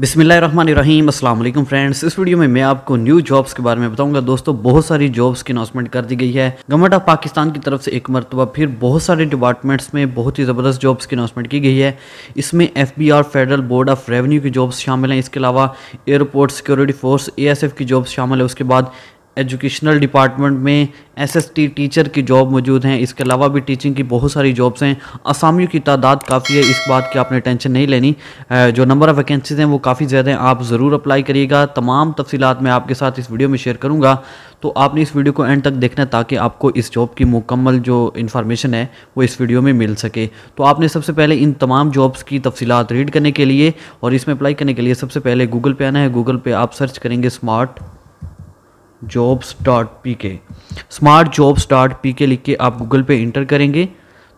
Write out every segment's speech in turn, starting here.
बिसमीम अल्लाम फ्रेंड्स इस वीडियो में मैं आपको न्यू जॉब्स के बारे में बताऊंगा दोस्तों बहुत सारी जॉब्स की अनाउंसमेंट कर दी गई है गवर्नमेंट ऑफ पाकिस्तान की तरफ से एक मरतबा फिर बहुत सारे डिपार्टमेंट्स में बहुत ही ज़बरदस्त जॉब्स की अनाउंसमेंट की गई है इसमें F B R federal board of revenue की जॉब्स शामिल हैं इसके अलावा airport security force A S F की जॉब्स शामिल है उसके बाद एजुकेशनल डिपार्टमेंट में एसएसटी टीचर की जॉब मौजूद हैं इसके अलावा भी टीचिंग की बहुत सारी जॉब्स हैं असामियों की तादाद काफ़ी है इस बात की आपने टेंशन नहीं लेनी जो नंबर ऑफ़ वैकेंसीज हैं वो काफ़ी ज़्यादा हैं आप ज़रूर अप्लाई करिएगा तमाम तफसीत मैं आपके साथ इस वीडियो में शेयर करूँगा तो आपने इस वीडियो को एंड तक देखना है ताकि आपको इस जॉब की मुकम्मल जो इन्फॉर्मेशन है वो इस वीडियो में मिल सके तो आपने सबसे पहले इन तमाम जॉब्स की तफसीत रीड करने के लिए और इसमें अप्लाई करने के लिए सबसे पहले गूगल पे आना है गूगल पे आप सर्च करेंगे smart jobs dot P K smart jobs dot P K लिख के आप गूगल पे इंटर करेंगे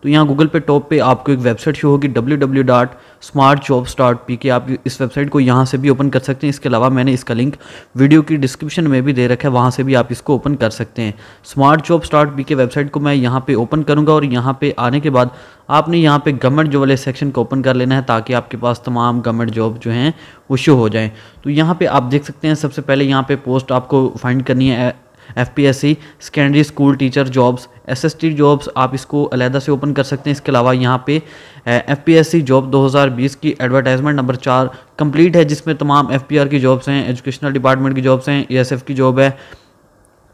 तो यहाँ गूगल पे टॉप पे आपको एक वेबसाइट शो होगी W W dot smart job start P K आप इस वेबसाइट को यहाँ से भी ओपन कर सकते हैं इसके अलावा मैंने इसका लिंक वीडियो की डिस्क्रिप्शन में भी दे रखा है वहाँ से भी आप इसको ओपन कर सकते हैं smart job start P K website को मैं यहाँ पर ओपन करूँगा और यहाँ पर आने के बाद आपने यहाँ पे गवर्नमेंट जॉब वाले सेक्शन को ओपन कर लेना है ताकि आपके पास तमाम गवर्नमेंट जॉब जो हैं वो शो हो जाएँ तो यहाँ पर आप देख सकते हैं सबसे पहले यहाँ पर पोस्ट आपको फाइंड करनी है F P S C secondary school teacher jobs S S T jobs आप इसको अलहदा से ओपन कर सकते हैं इसके अलावा यहाँ पे F P S C job दो हज़ार बीस की एडवर्टाइजमेंट नंबर चार कंप्लीट है जिसमें तमाम एफ पी आर की जॉब्स हैं एजुकेशनल डिपार्टमेंट की जॉब्स हैं ए एस एफ की जॉब है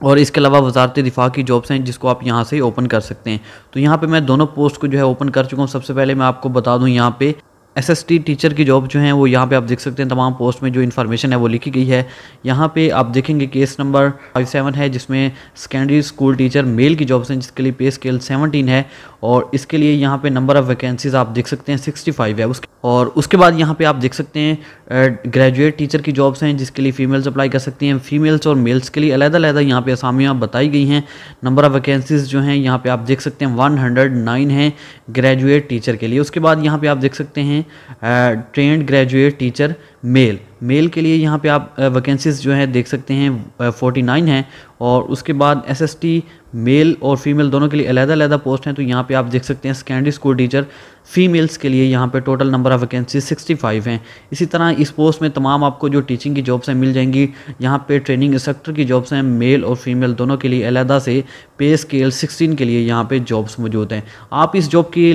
और इसके अलावा वजारत दिफा की जॉब्स हैं जिसको आप यहाँ से ओपन कर सकते हैं तो यहाँ पे मैं दोनों पोस्ट को जो है ओपन कर चुका हूँ सबसे पहले मैं आपको बता दूँ यहाँ पे एस एस टी टीचर की जॉब जो है वो यहाँ पे आप देख सकते हैं तमाम पोस्ट में जो इन्फॉर्मेशन है वो लिखी गई है यहाँ पे आप देखेंगे केस नंबर फाइव सेवन है जिसमें सेकेंडरी स्कूल टीचर मेल की जॉब्स हैं जिसके लिए पे स्केल सेवनटीन है और इसके लिए यहाँ पे नंबर ऑफ़ वैकेंसीज आप देख सकते हैं सिक्सटी फाइव है उसके और उसके बाद यहाँ पे आप देख सकते हैं ग्रेजुएट टीचर की जॉब्स हैं जिसके लिए फीमेल्स अप्लाई कर सकती हैं फीमेल्स और मेल्स के लिए अलग अलग यहाँ पे असामियाँ बताई गई हैं नंबर ऑफ़ वैकेंसीज जो हैं यहाँ पे आप देख सकते हैं वन हंड्रेड नाइन है ग्रेजुएट टीचर के लिए उसके बाद यहाँ पे आप देख सकते हैं हैं trained graduate teacher male male के लिए यहाँ पे आप वैकेंसीज जो है देख सकते हैं फोर्टी नाइन है और उसके बाद एसएसटी मेल और फीमेल दोनों के लिए अलहदा अलहदा पोस्ट हैं तो यहाँ पे आप देख सकते हैं सेकेंडरी स्कूल टीचर फीमेल्स के लिए यहाँ पे टोटल नंबर ऑफ़ वैकेंसी 65 हैं इसी तरह इस पोस्ट में तमाम आपको जो टीचिंग की जॉब्स हैं मिल जाएंगी यहाँ पे ट्रेनिंग इंस्ट्रक्टर की जॉब्स हैं मेल और फीमेल दोनों के लिए अलहदा से पे स्केल सिक्सटीन के लिए यहाँ पर जॉब्स मौजूद हैं आप इस जॉब की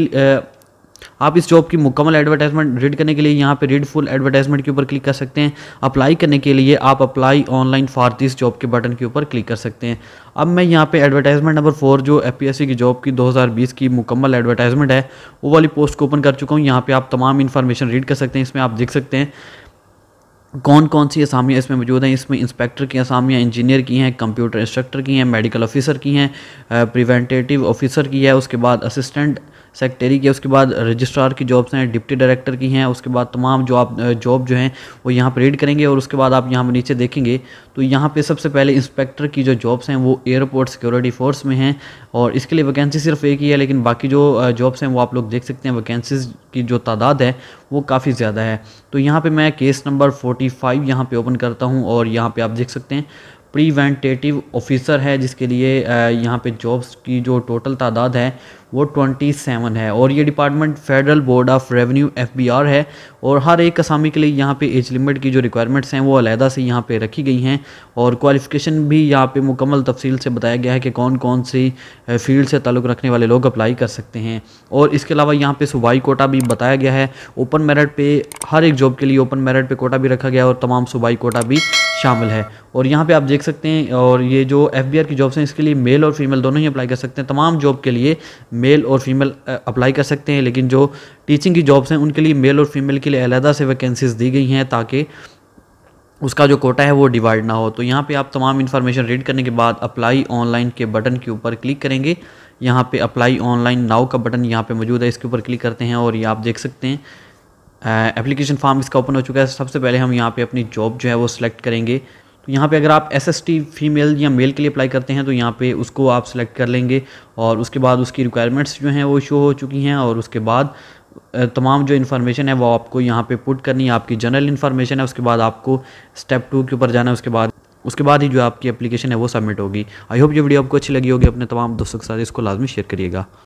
आप इस जॉब की मुकम्मल एडवर्टाइजमेंट रीड करने के लिए यहाँ पे रीड फुल एडवर्टाइजमेंट के ऊपर क्लिक कर सकते हैं अप्लाई करने के लिए आप apply online for this job के बटन के ऊपर क्लिक कर सकते हैं अब मैं यहाँ पे एडवर्टाइजमेंट नंबर फोर जो एफ की जॉब की 2020 की मुकम्मल एडवर्टाइजमेंट है वो वाली पोस्ट को ओपन कर चुका हूँ यहाँ पर आप तमाम इन्फॉर्मेशन रीड कर सकते हैं इसमें आप देख सकते हैं कौन कौन सी असामियाँ इसमें मौजूद हैं इसमें इंस्पेक्टर की असामियाँ इंजीनियर की हैं कंप्यूटर इंस्ट्रक्टर की हैं मेडिकल ऑफिसर की हैं प्रिवेंटेटिव ऑफिसर की है उसके बाद असिस्टेंट सेक्रेटरी की है उसके बाद रजिस्ट्रार की जॉब्स हैं डिप्टी डायरेक्टर की हैं उसके बाद तमाम जो आप जॉब जो हैं वो यहाँ पर रीड करेंगे और उसके बाद आप यहाँ पर नीचे देखेंगे तो यहाँ पर सबसे पहले इंस्पेक्टर की जो जॉब्स हैं वो एयरपोर्ट सिक्योरिटी फोर्स में हैं और इसके लिए वैकेंसी सिर्फ एक ही है लेकिन बाकी जो जॉब्स हैं वो आप लोग देख सकते हैं वैकेंसीज की जो तादाद है वो काफ़ी ज़्यादा है तो यहाँ पर मैं केस नंबर फोर्टी फाइव यहाँ पर ओपन करता हूँ और यहाँ पर आप देख सकते हैं प्रीवेंटेटिव ऑफिसर है जिसके लिए यहाँ पे जॉब्स की जो टोटल तादाद है वो 27 है और ये department federal board of revenue FBR है और हर एक असामी के लिए यहाँ पे एज लिमिट की जो रिक्वायरमेंट्स हैं वो अलहदा से यहाँ पे रखी गई हैं और क्वालिफ़िकेशन भी यहाँ पे मुकम्मल तफसील से बताया गया है कि कौन कौन सी फील्ड से ताल्लुक़ रखने वाले लोग अप्लाई कर सकते हैं और इसके अलावा यहाँ पर सूबाई कोटा भी बताया गया है ओपन मेरिट पर हर एक जॉब के लिए ओपन मेरिट पर कोटा भी रखा गया और तमाम सूबाई कोटा भी शामिल है और यहाँ पे आप देख सकते हैं और ये जो एफ की जॉब्स हैं इसके लिए मेल और फीमेल दोनों ही अप्लाई कर सकते हैं तमाम जॉब के लिए मेल और फीमेल अप्लाई कर सकते हैं लेकिन जो टीचिंग की जॉब्स हैं उनके लिए मेल और फीमेल के लिए अलहदा से वैकेंसीज़ दी गई हैं ताकि उसका जो कोटा है वो डिवाइड ना हो तो यहाँ पे आप तमाम इन्फॉर्मेशन रीड करने के बाद अप्लाई ऑनलाइन के बटन के ऊपर क्लिक करेंगे यहाँ पे अप्लाई ऑनलाइन नाउ का बटन यहाँ पे मौजूद है इसके ऊपर क्लिक करते हैं और ये आप देख सकते हैं एप्लीकेशन uh, फॉर्म इसका ओपन हो चुका है सबसे पहले हम यहाँ पे अपनी जॉब जो है वो सिलेक्ट करेंगे तो यहाँ पे अगर आप एस फीमेल या मेल के लिए अप्लाई करते हैं तो यहाँ पे उसको आप सिलेक्ट कर लेंगे और उसके बाद उसकी रिक्वायरमेंट्स जो हैं वो शो हो चुकी हैं और उसके बाद uh, तमाम जो इन्फॉर्मेशन है वो आपको यहाँ पर पुट करनी है आपकी जनरल इन्फॉर्मेशन है उसके बाद आपको स्टेप टू के ऊपर जाना है उसके बाद उसके बाद ही जो आपकी एप्लीकेशन है वो सबमिट होगी आई होप ये वीडियो आपको अच्छी लगी होगी अपने तमाम दोस्तों के साथ इसको लाजमी शेयर करिएगा